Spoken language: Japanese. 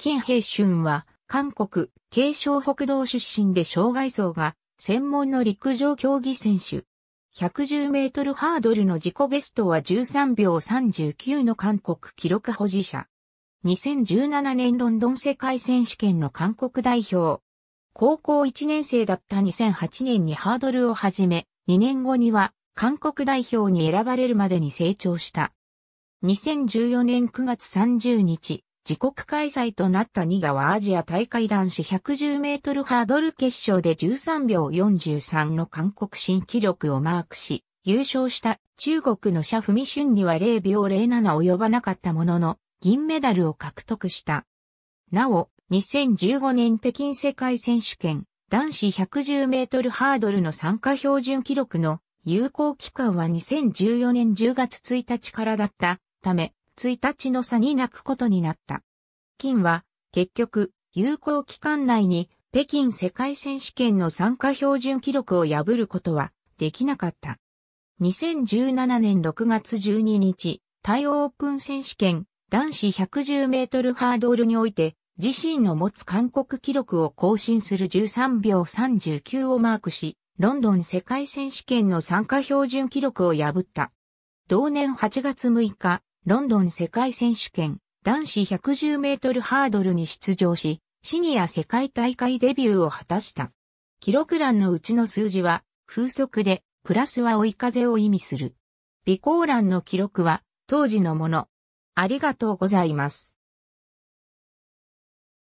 金平春は、韓国、慶尚北道出身で障害層が、専門の陸上競技選手。110メートルハードルの自己ベストは13秒39の韓国記録保持者。2017年ロンドン世界選手権の韓国代表。高校1年生だった2008年にハードルを始め、2年後には韓国代表に選ばれるまでに成長した。2014年9月30日、自国開催となったニガはアジア大会男子110メートルハードル決勝で13秒43の韓国新記録をマークし、優勝した中国のシャフミシュンには0秒07及ばなかったものの、銀メダルを獲得した。なお、2015年北京世界選手権男子110メートルハードルの参加標準記録の有効期間は2014年10月1日からだったため、1日の差に泣くことになった。金は、結局、有効期間内に北京世界選手権の参加標準記録を破ることはできなかった。2017年6月12日、タイオープン選手権男子110メートルハードルにおいて、自身の持つ韓国記録を更新する13秒39をマークし、ロンドン世界選手権の参加標準記録を破った。同年8月6日、ロンドン世界選手権男子110メートルハードルに出場し、シニア世界大会デビューを果たした。記録欄のうちの数字は風速で、プラスは追い風を意味する。備考欄の記録は当時のもの。ありがとうございます。